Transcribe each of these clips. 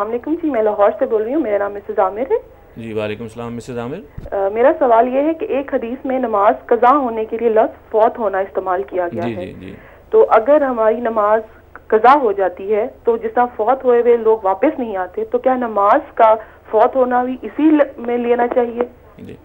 अल्लाम जी मैं लाहौर से बोल रही हूँ मेरा नाम मिसेज आमिर है जी वालेकुम सलाम मिसेज आमिर मेरा सवाल ये है कि एक हदीस में नमाज कज़ा होने के लिए लफ्ज़ फौत होना इस्तेमाल किया गया जी, है जी, जी। तो अगर हमारी नमाज कज़ा हो जाती है तो जिस फौत हुए हुए लोग वापस नहीं आते तो क्या नमाज का फौत होना भी इसी ल, में लेना चाहिए जी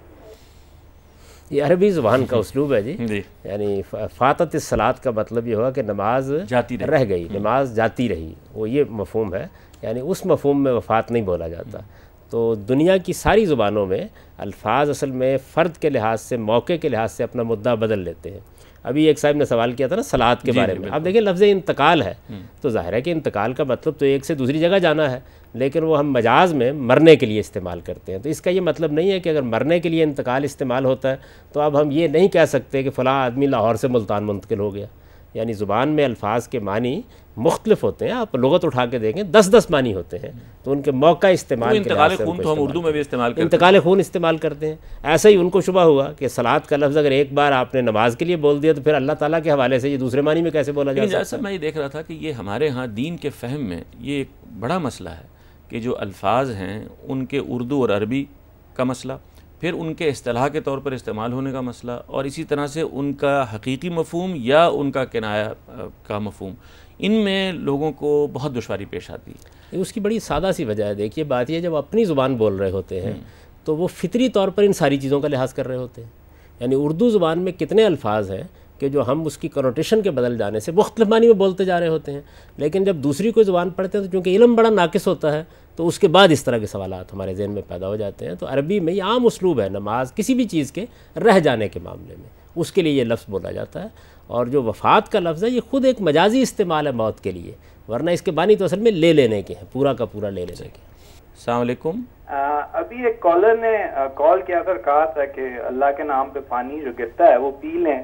ये अरबी ज़ुबान का उसलूब है जी, जी। यानी फातत सलात का मतलब ये हुआ कि नमाज जाती रह गई नमाज जाती रही वो ये मफहम है यानी उस मफहम में वफात नहीं बोला जाता तो दुनिया की सारी ज़ुबानों में अल्फाज असल में फ़र्द के लिहाज से मौके के लिहाज से अपना मुद्दा बदल लेते हैं अभी एक साहब ने सवाल किया था ना सलाद के बारे में आप देखिए लफ्ज़ इंतकाल है हम्म। तो ज़ाहिर है कि इंतकाल का मतलब तो एक से दूसरी जगह जाना है लेकिन वो हम मजाज में मरने के लिए इस्तेमाल करते हैं तो इसका ये मतलब नहीं है कि अगर मरने के लिए इंतकाल इस्तेमाल होता है तो अब हम ये नहीं कह सकते कि फ़लाँ आदमी लाहौर से मुल्तान मुंतकिल हो गया यानी ज़ुबान में अल्फाज के मानी मुख्तलिफ होते हैं आप लगत उठा के देखें दस दस मानी होते हैं तो उनके मौका इस्तेमाल इंतकाल खून तो हम उर्दू में भी इस्तेमाल इंतकाल खून इस्तेमाल करते हैं ऐसा ही उनको शुबा हुआ कि सलाद का लफ्ज़ अगर एक बार आपने नमाज के लिए बोल दिया तो फिर अल्लाह ताला के हवाले से ये दूसरे मानी में कैसे बोला जाए सर मैं ये देख रहा था कि ये हमारे यहाँ दीन के फहम में ये एक बड़ा मसला है कि जो अल्फाज हैं उनके उर्दू और अरबी का मसला फिर उनके असलाह के तौर पर इस्तेमाल होने का मसला और इसी तरह से उनका हकीकी मफहम या उनका किनाया का मफहम में लोगों को बहुत दुशारी पेश आती है उसकी बड़ी सादा सी वजह है देखिए बात यह जब अपनी ज़ुबान बोल रहे होते हैं हम्म। तो वो फितरी तौर पर इन सारी चीज़ों का लिहाज कर रहे होते हैं यानी उर्दू ज़ुबान में कितने अल्फाज हैं कि जो हम उसकी कनोटेशन के बदल जाने से मुख्तफ में बोलते जा रहे होते हैं लेकिन जब दूसरी कोई ज़ुबान पढ़ते हैं तो चूँकि इलम बड़ा नाकस होता है तो उसके बाद इस तरह के सवाल हमारे जहन में पैदा हो जाते हैं तो अरबी में ये आम उसलूब है नमाज किसी भी चीज़ के रह जाने के मामले में उसके लिए ये लफ्ज़ बोला जाता है और जो वफ़ात का लफ्ज़ है ये ख़ुद एक मजाजी इस्तेमाल है मौत के लिए वरना इसके बानी तो असल में ले लेने के हैं पूरा का पूरा ले लेने के सलामकुम अभी एक कॉलर ने कॉल किया सर कहा था कि अल्लाह के नाम पे पानी जो गिरता है वो पी लें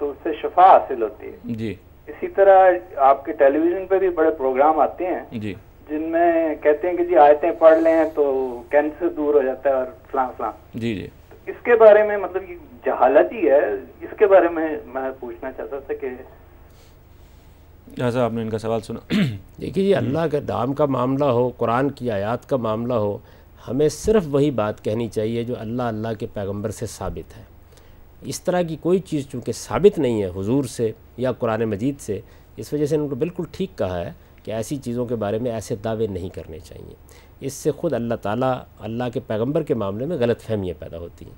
तो उससे शफा हासिल होती है जी इसी तरह आपके टेलीविज़न पे भी बड़े प्रोग्राम आते हैं जी जिनमें कहते हैं कि जी आयतें पढ़ लें तो कैंसर दूर हो जाता है और फला फला जी जी तो इसके बारे में मतलब ये जहालत ही है इसके बारे में मैं पूछना चाहता था कि जैसा आपने इनका सवाल सुना देखिए जी अल्लाह के दाम का मामला हो कुरान की आयात का मामला हो हमें सिर्फ वही बात कहनी चाहिए जो अल्लाह अल्लाह के पैगंबर से साबित है इस तरह की कोई चीज़ चूँकि साबित नहीं है हुजूर से या कुरान मजीद से इस वजह से उनको बिल्कुल ठीक कहा है कि ऐसी चीज़ों के बारे में ऐसे दावे नहीं करने चाहिए इससे ख़ुद अल्लाह ताला अल्लाह के पैगंबर के मामले में गलत फहमियाँ पैदा होती हैं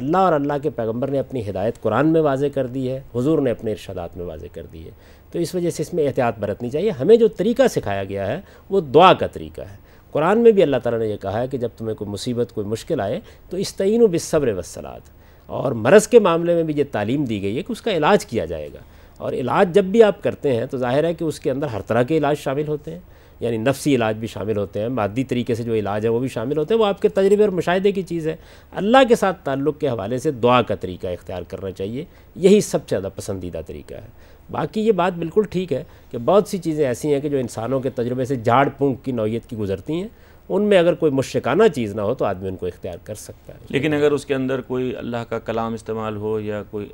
अल्लाह और अल्लाह के पैगंबर ने अपनी हिदायत कुरान में वाजे कर दी है हुजूर ने अपने इर्शादात में वाजे कर दी है तो इस वजह से इसमें एहतियात बरतनी चाहिए हमें जो तरीका सिखाया गया है वो दुआ का तरीका है कुरान में भी अल्लाह ताला ने यह कहा है कि जब तुम्हें कोई मुसीबत कोई मुश्किल आए तो इस तयन बिसब्र वसलात और मरज़ के मामले में भी ये तालीम दी गई है कि उसका इलाज किया जाएगा और इलाज जब भी आप करते हैं तो जाहिर है कि उसके अंदर हर तरह के इलाज शामिल होते हैं यानी नफसी इलाज भी शामिल होते हैं मादी तरीके से जो इलाज है वो भी शामिल होते हैं वो आपके तजर्बे और मुशाहे की चीज़ है अल्लाह के साथ ताल्लुक़ के हवाले से दुआ का तरीका इख्तियार करना चाहिए यही सबसे ज़्यादा पसंदीदा तरीका है बाकी ये बात बिल्कुल ठीक है कि बहुत सी चीज़ें ऐसी हैं कि जो इंसानों के तजुर्बे से झाड़ फूँक की नौीयत की गुजरती हैं उनमें अगर कोई मुश्काना चीज़ ना हो तो आदमी उनको इख्तियार कर सकता है लेकिन अगर उसके अंदर कोई अल्लाह का कलाम इस्तेमाल हो या कोई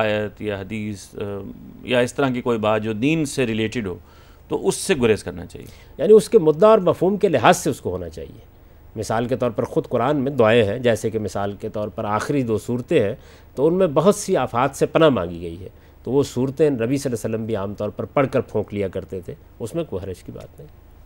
आयत या हदीस या इस तरह की कोई बात जो दीन से रिलेटेड हो तो उससे गुरेज करना चाहिए यानी उसके मुद्दा और मफहम के लिहाज से उसको होना चाहिए मिसाल के तौर पर ख़ुद कुरान में दुआएँ हैं जैसे कि मिसाल के तौर पर आखिरी दो सूरतें हैं तो उनमें बहुत सी आफात से पना मांगी गई है तो वो सूरतें नबी वसम भी आमतौर पर पढ़ कर फोंक लिया करते थे उसमें कोई हरज की बात नहीं